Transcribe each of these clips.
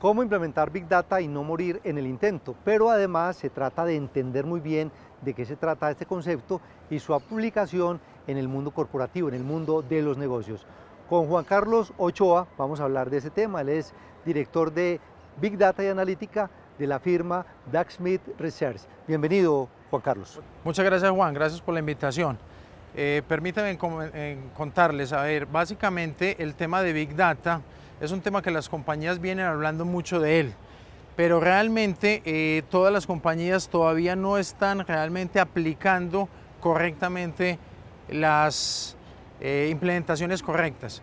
cómo implementar Big Data y no morir en el intento, pero además se trata de entender muy bien de qué se trata este concepto y su aplicación en el mundo corporativo, en el mundo de los negocios. Con Juan Carlos Ochoa vamos a hablar de ese tema, él es director de Big Data y Analítica de la firma Daxsmith Research. Bienvenido, Juan Carlos. Muchas gracias, Juan, gracias por la invitación. Eh, permítame permítanme contarles, a ver, básicamente el tema de Big Data es un tema que las compañías vienen hablando mucho de él, pero realmente eh, todas las compañías todavía no están realmente aplicando correctamente las eh, implementaciones correctas.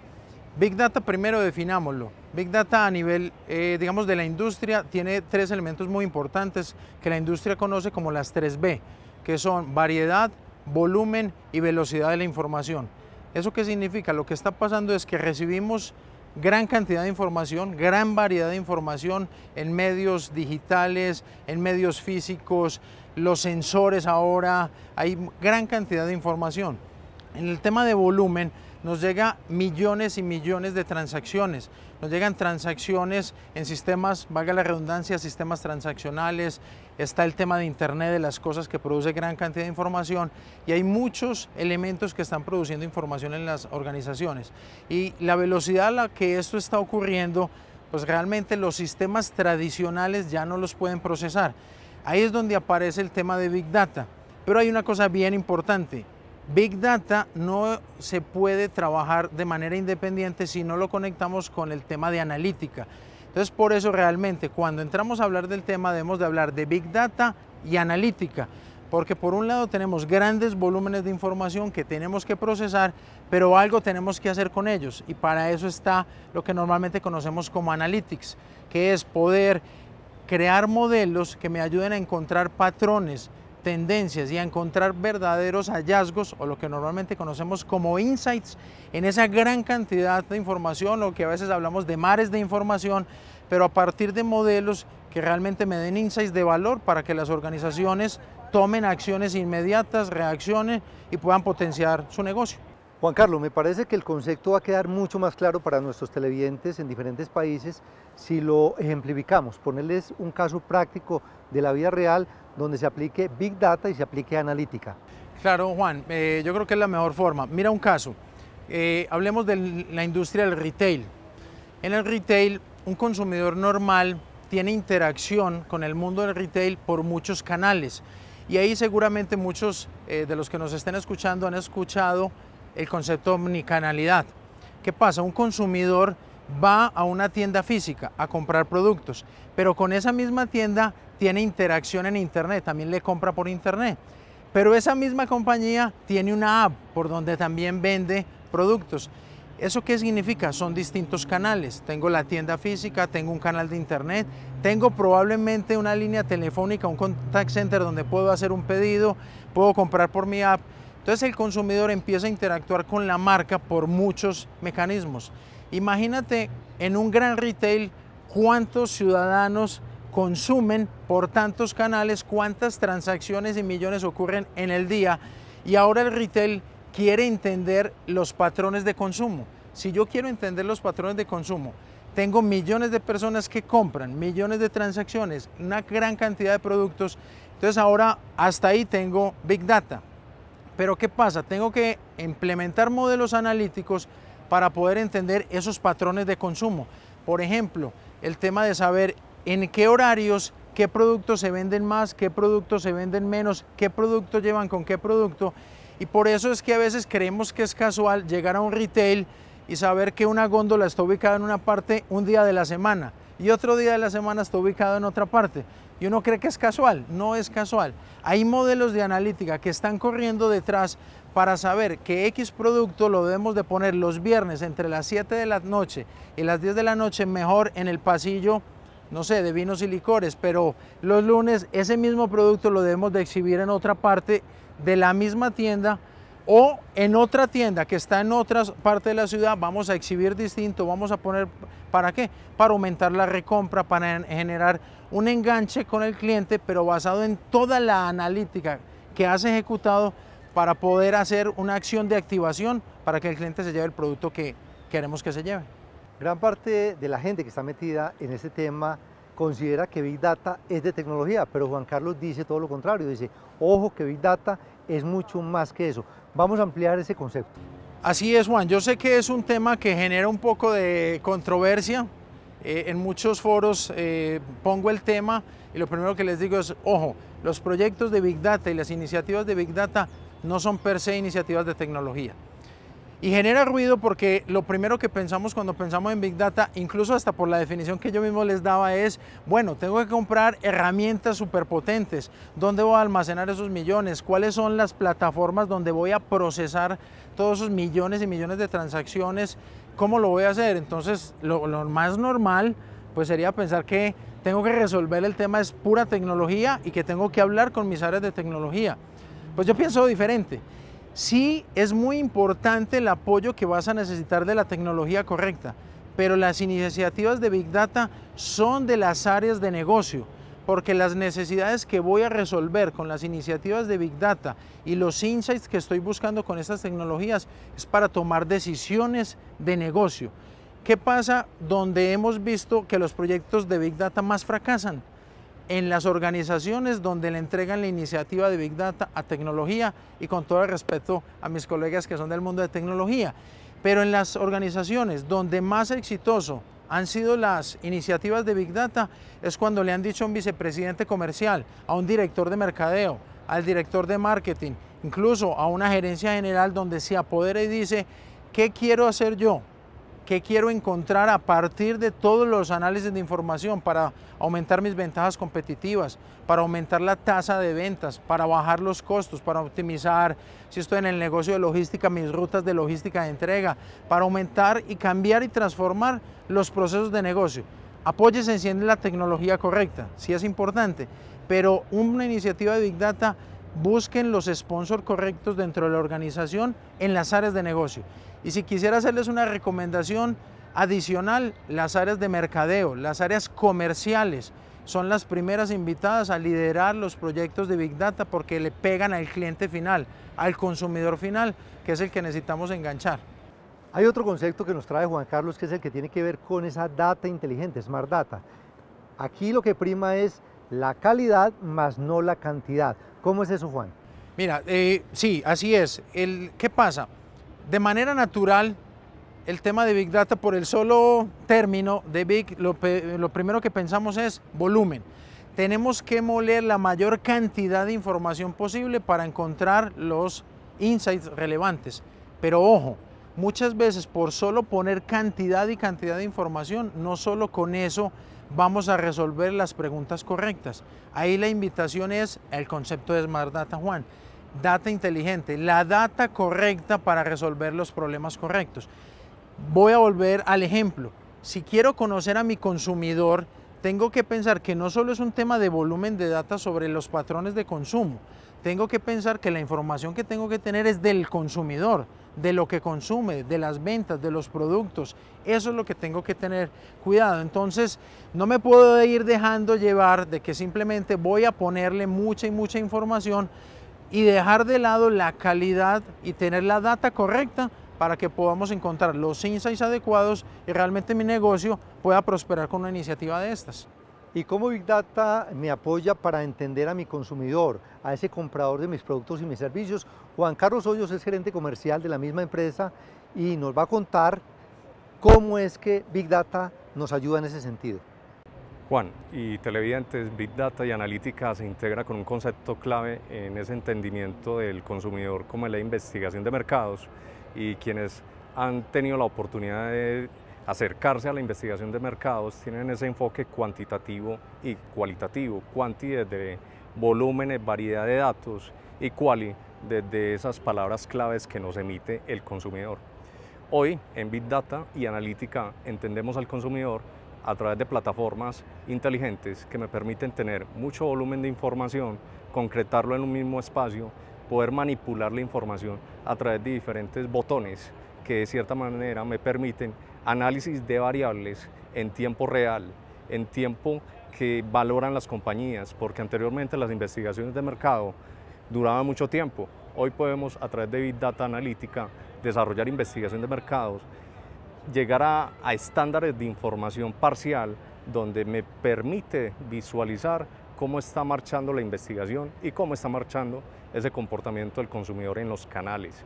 Big Data primero definámoslo. Big Data a nivel, eh, digamos, de la industria tiene tres elementos muy importantes que la industria conoce como las 3B, que son variedad, volumen y velocidad de la información. ¿Eso qué significa? Lo que está pasando es que recibimos gran cantidad de información, gran variedad de información en medios digitales, en medios físicos, los sensores ahora, hay gran cantidad de información. En el tema de volumen, nos llega millones y millones de transacciones. Nos llegan transacciones en sistemas, valga la redundancia, sistemas transaccionales, está el tema de Internet, de las cosas que produce gran cantidad de información y hay muchos elementos que están produciendo información en las organizaciones. Y la velocidad a la que esto está ocurriendo, pues realmente los sistemas tradicionales ya no los pueden procesar. Ahí es donde aparece el tema de Big Data. Pero hay una cosa bien importante, Big Data no se puede trabajar de manera independiente si no lo conectamos con el tema de analítica. Entonces, por eso realmente cuando entramos a hablar del tema debemos de hablar de Big Data y analítica, porque por un lado tenemos grandes volúmenes de información que tenemos que procesar, pero algo tenemos que hacer con ellos y para eso está lo que normalmente conocemos como analytics, que es poder crear modelos que me ayuden a encontrar patrones tendencias y a encontrar verdaderos hallazgos o lo que normalmente conocemos como insights en esa gran cantidad de información, lo que a veces hablamos de mares de información, pero a partir de modelos que realmente me den insights de valor para que las organizaciones tomen acciones inmediatas, reaccionen y puedan potenciar su negocio. Juan Carlos, me parece que el concepto va a quedar mucho más claro para nuestros televidentes en diferentes países si lo ejemplificamos, ponerles un caso práctico de la vida real donde se aplique Big Data y se aplique analítica. Claro, Juan, eh, yo creo que es la mejor forma. Mira un caso, eh, hablemos de la industria del retail. En el retail, un consumidor normal tiene interacción con el mundo del retail por muchos canales y ahí seguramente muchos eh, de los que nos estén escuchando han escuchado el concepto omnicanalidad. ¿Qué pasa? Un consumidor va a una tienda física a comprar productos, pero con esa misma tienda tiene interacción en Internet, también le compra por Internet. Pero esa misma compañía tiene una app por donde también vende productos. ¿Eso qué significa? Son distintos canales. Tengo la tienda física, tengo un canal de internet, tengo probablemente una línea telefónica, un contact center donde puedo hacer un pedido, puedo comprar por mi app entonces el consumidor empieza a interactuar con la marca por muchos mecanismos. Imagínate en un gran retail cuántos ciudadanos consumen por tantos canales, cuántas transacciones y millones ocurren en el día. Y ahora el retail quiere entender los patrones de consumo. Si yo quiero entender los patrones de consumo, tengo millones de personas que compran, millones de transacciones, una gran cantidad de productos. Entonces ahora hasta ahí tengo Big Data. Pero ¿qué pasa? Tengo que implementar modelos analíticos para poder entender esos patrones de consumo. Por ejemplo, el tema de saber en qué horarios, qué productos se venden más, qué productos se venden menos, qué productos llevan con qué producto. Y por eso es que a veces creemos que es casual llegar a un retail y saber que una góndola está ubicada en una parte un día de la semana y otro día de la semana está ubicada en otra parte. Y uno cree que es casual, no es casual. Hay modelos de analítica que están corriendo detrás para saber que X producto lo debemos de poner los viernes entre las 7 de la noche y las 10 de la noche mejor en el pasillo, no sé, de vinos y licores, pero los lunes ese mismo producto lo debemos de exhibir en otra parte de la misma tienda o en otra tienda que está en otra parte de la ciudad, vamos a exhibir distinto, vamos a poner, ¿para qué? Para aumentar la recompra, para generar un enganche con el cliente, pero basado en toda la analítica que has ejecutado para poder hacer una acción de activación para que el cliente se lleve el producto que queremos que se lleve. Gran parte de la gente que está metida en este tema considera que Big Data es de tecnología, pero Juan Carlos dice todo lo contrario, dice, ojo que Big Data es mucho más que eso. Vamos a ampliar ese concepto. Así es, Juan. Yo sé que es un tema que genera un poco de controversia. Eh, en muchos foros eh, pongo el tema y lo primero que les digo es, ojo, los proyectos de Big Data y las iniciativas de Big Data no son per se iniciativas de tecnología. Y genera ruido porque lo primero que pensamos cuando pensamos en Big Data, incluso hasta por la definición que yo mismo les daba, es, bueno, tengo que comprar herramientas superpotentes. ¿Dónde voy a almacenar esos millones? ¿Cuáles son las plataformas donde voy a procesar todos esos millones y millones de transacciones? ¿Cómo lo voy a hacer? Entonces, lo, más normal pues sería pensar que tengo que resolver el tema es pura tecnología y que tengo que hablar con mis áreas de tecnología. Pues yo pienso diferente Sí, es muy importante el apoyo que vas a necesitar de la tecnología correcta, pero las iniciativas de Big Data son de las áreas de negocio, porque las necesidades que voy a resolver con las iniciativas de Big Data y los insights que estoy buscando con estas tecnologías es para tomar decisiones de negocio. ¿Qué pasa donde hemos visto que los proyectos de Big Data más fracasan? en las organizaciones donde le entregan la iniciativa de Big Data a tecnología y con todo el respeto a mis colegas que son del mundo de tecnología. Pero en las organizaciones donde más exitoso han sido las iniciativas de Big Data es cuando le han dicho a un vicepresidente comercial, a un director de mercadeo, al director de marketing, incluso a una gerencia general donde se apodera y dice, ¿qué quiero hacer yo? qué quiero encontrar a partir de todos los análisis de información para aumentar mis ventajas competitivas, para aumentar la tasa de ventas, para bajar los costos, para optimizar, si estoy en el negocio de logística, mis rutas de logística de entrega, para aumentar y cambiar y transformar los procesos de negocio. Apóyese en la tecnología correcta, sí es importante, pero una iniciativa de Big Data busquen los sponsors correctos dentro de la organización en las áreas de negocio. Y si quisiera hacerles una recomendación adicional, las áreas de mercadeo, las áreas comerciales son las primeras invitadas a liderar los proyectos de Big Data porque le pegan al cliente final, al consumidor final, que es el que necesitamos enganchar. Hay otro concepto que nos trae Juan Carlos que es el que tiene que ver con esa data inteligente, Smart Data. Aquí lo que prima es la calidad más no la cantidad. ¿Cómo es eso, Juan? Mira, eh, sí, así es. El, ¿Qué pasa? De manera natural, el tema de Big Data, por el solo término de Big, lo primero que pensamos es volumen. Tenemos que moler la mayor cantidad de información posible para encontrar los insights relevantes. Pero ojo, muchas veces por solo poner cantidad y cantidad de información, no solo con eso vamos a resolver las preguntas correctas. Ahí la invitación es el concepto de Smart Data, Juan. Data inteligente, la data correcta para resolver los problemas correctos. Voy a volver al ejemplo. Si quiero conocer a mi consumidor, tengo que pensar que no solo es un tema de volumen de data sobre los patrones de consumo, tengo que pensar que la información que tengo que tener es del consumidor de lo que consume, de las ventas, de los productos. Eso es lo que tengo que tener cuidado. Entonces, no me puedo ir dejando llevar de que simplemente voy a ponerle mucha y mucha información y dejar de lado la calidad y tener la data correcta para que podamos encontrar los insights adecuados y realmente mi negocio pueda prosperar con una iniciativa de estas y cómo Big Data me apoya para entender a mi consumidor, a ese comprador de mis productos y mis servicios. Juan Carlos Hoyos es gerente comercial de la misma empresa y nos va a contar cómo es que Big Data nos ayuda en ese sentido. Juan, y televidentes, Big Data y analítica se integra con un concepto clave en ese entendimiento del consumidor como la investigación de mercados y quienes han tenido la oportunidad de acercarse a la investigación de mercados, tienen ese enfoque cuantitativo y cualitativo, cuanti desde volúmenes, variedad de datos y quali desde esas palabras claves que nos emite el consumidor. Hoy en Big Data y Analítica entendemos al consumidor a través de plataformas inteligentes que me permiten tener mucho volumen de información, concretarlo en un mismo espacio, poder manipular la información a través de diferentes botones que de cierta manera me permiten análisis de variables en tiempo real, en tiempo que valoran las compañías, porque anteriormente las investigaciones de mercado duraban mucho tiempo. Hoy podemos, a través de Big Data Analítica, desarrollar investigación de mercados, llegar a, a estándares de información parcial donde me permite visualizar cómo está marchando la investigación y cómo está marchando ese comportamiento del consumidor en los canales.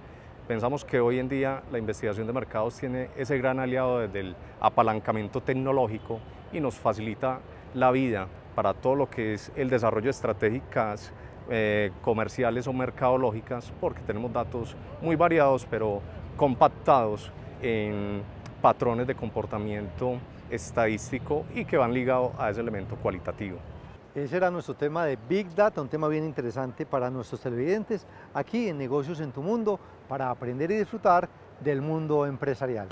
Pensamos que hoy en día la investigación de mercados tiene ese gran aliado desde el apalancamiento tecnológico y nos facilita la vida para todo lo que es el desarrollo estratégicas eh, comerciales o mercadológicas, porque tenemos datos muy variados, pero compactados en patrones de comportamiento estadístico y que van ligados a ese elemento cualitativo. Ese era nuestro tema de Big Data, un tema bien interesante para nuestros televidentes, aquí en Negocios en tu Mundo para aprender y disfrutar del mundo empresarial.